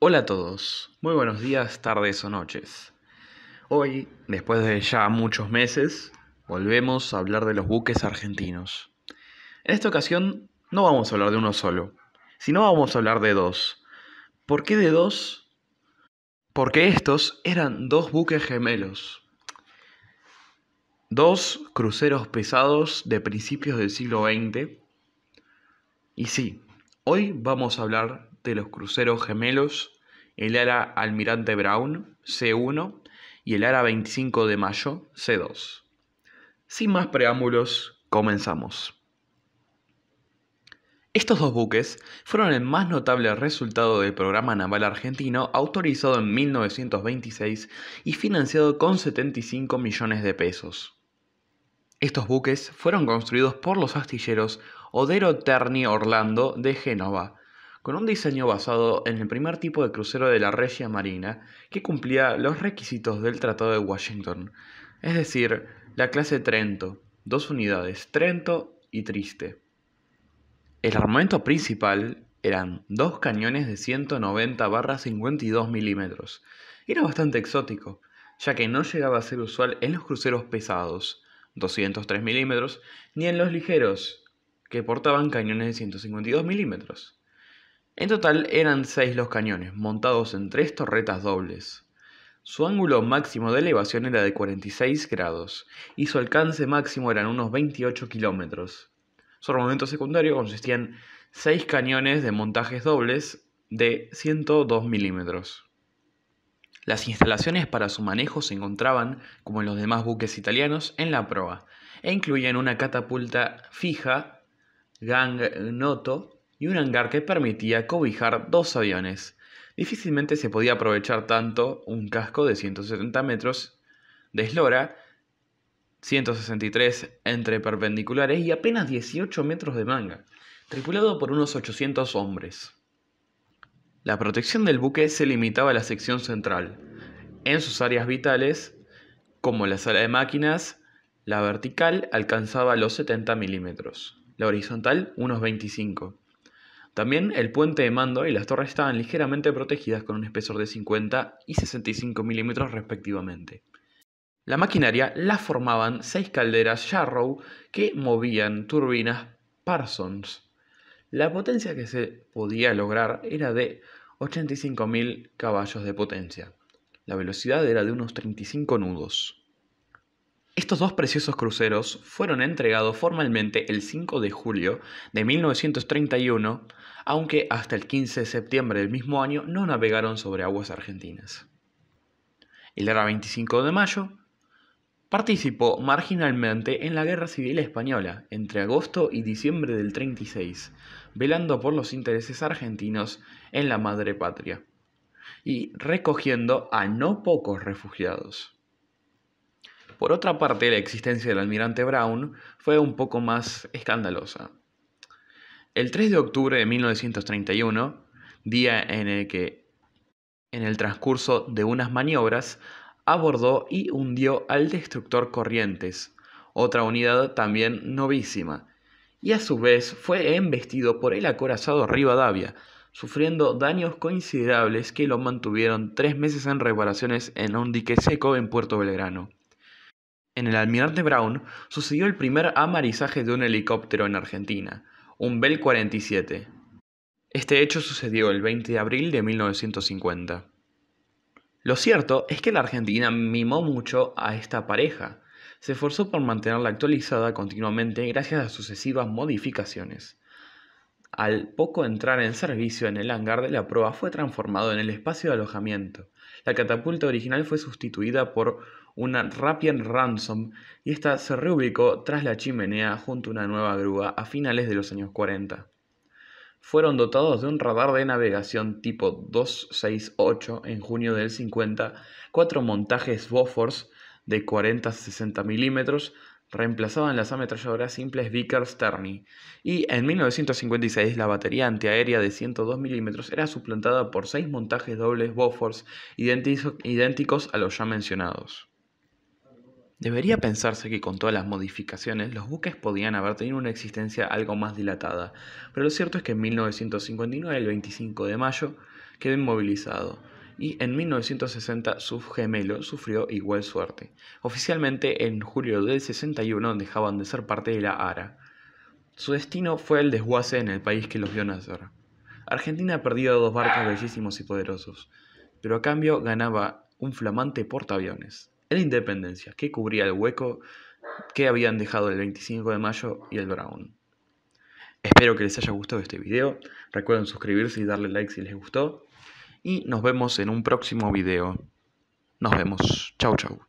Hola a todos, muy buenos días, tardes o noches. Hoy, después de ya muchos meses, volvemos a hablar de los buques argentinos. En esta ocasión no vamos a hablar de uno solo, sino vamos a hablar de dos. ¿Por qué de dos? Porque estos eran dos buques gemelos. Dos cruceros pesados de principios del siglo XX. Y sí, hoy vamos a hablar de los cruceros gemelos, el ARA Almirante Brown C1 y el ARA 25 de Mayo C2. Sin más preámbulos, comenzamos. Estos dos buques fueron el más notable resultado del programa naval argentino autorizado en 1926 y financiado con 75 millones de pesos. Estos buques fueron construidos por los astilleros Odero Terni Orlando de Génova con un diseño basado en el primer tipo de crucero de la Regia Marina que cumplía los requisitos del Tratado de Washington, es decir, la clase Trento, dos unidades, Trento y Triste. El armamento principal eran dos cañones de 190 barra 52 milímetros. Era bastante exótico, ya que no llegaba a ser usual en los cruceros pesados, 203 milímetros, ni en los ligeros, que portaban cañones de 152 milímetros. En total eran seis los cañones, montados en tres torretas dobles. Su ángulo máximo de elevación era de 46 grados y su alcance máximo eran unos 28 kilómetros. Su armamento secundario consistía en seis cañones de montajes dobles de 102 milímetros. Las instalaciones para su manejo se encontraban, como en los demás buques italianos, en la proa, e incluían una catapulta fija, gangnoto, y un hangar que permitía cobijar dos aviones. Difícilmente se podía aprovechar tanto un casco de 170 metros de eslora, 163 entre perpendiculares y apenas 18 metros de manga, tripulado por unos 800 hombres. La protección del buque se limitaba a la sección central, en sus áreas vitales, como la sala de máquinas, la vertical alcanzaba los 70 milímetros, la horizontal unos 25 también el puente de mando y las torres estaban ligeramente protegidas con un espesor de 50 y 65 milímetros respectivamente. La maquinaria la formaban seis calderas Sharrow que movían turbinas Parsons. La potencia que se podía lograr era de 85.000 caballos de potencia. La velocidad era de unos 35 nudos. Estos dos preciosos cruceros fueron entregados formalmente el 5 de julio de 1931, aunque hasta el 15 de septiembre del mismo año no navegaron sobre aguas argentinas. El día 25 de mayo participó marginalmente en la Guerra Civil Española entre agosto y diciembre del 36, velando por los intereses argentinos en la madre patria y recogiendo a no pocos refugiados. Por otra parte, la existencia del almirante Brown fue un poco más escandalosa. El 3 de octubre de 1931, día en el que, en el transcurso de unas maniobras, abordó y hundió al destructor Corrientes, otra unidad también novísima, y a su vez fue embestido por el acorazado Rivadavia, sufriendo daños considerables que lo mantuvieron tres meses en reparaciones en un dique seco en Puerto Belgrano. En el Almirante Brown sucedió el primer amarizaje de un helicóptero en Argentina, un Bell 47. Este hecho sucedió el 20 de abril de 1950. Lo cierto es que la Argentina mimó mucho a esta pareja. Se esforzó por mantenerla actualizada continuamente gracias a sucesivas modificaciones. Al poco entrar en servicio en el hangar de la proa fue transformado en el espacio de alojamiento. La catapulta original fue sustituida por una Rapian Ransom y esta se reubicó tras la chimenea junto a una nueva grúa a finales de los años 40. Fueron dotados de un radar de navegación tipo 268 en junio del 50, cuatro montajes Bofors de 40-60 milímetros, reemplazaban las ametralladoras simples Vickers Terni, y en 1956 la batería antiaérea de 102 mm era suplantada por seis montajes dobles Bofors idénticos a los ya mencionados. Debería pensarse que con todas las modificaciones los buques podían haber tenido una existencia algo más dilatada, pero lo cierto es que en 1959, el 25 de mayo, quedó inmovilizado y en 1960 su gemelo sufrió igual suerte. Oficialmente en julio del 61 dejaban de ser parte de la ARA. Su destino fue el desguace en el país que los vio nacer. Argentina perdió dos barcos bellísimos y poderosos, pero a cambio ganaba un flamante portaaviones, el Independencia, que cubría el hueco que habían dejado el 25 de mayo y el Brown. Espero que les haya gustado este video. Recuerden suscribirse y darle like si les gustó y nos vemos en un próximo video. Nos vemos. Chau, chau.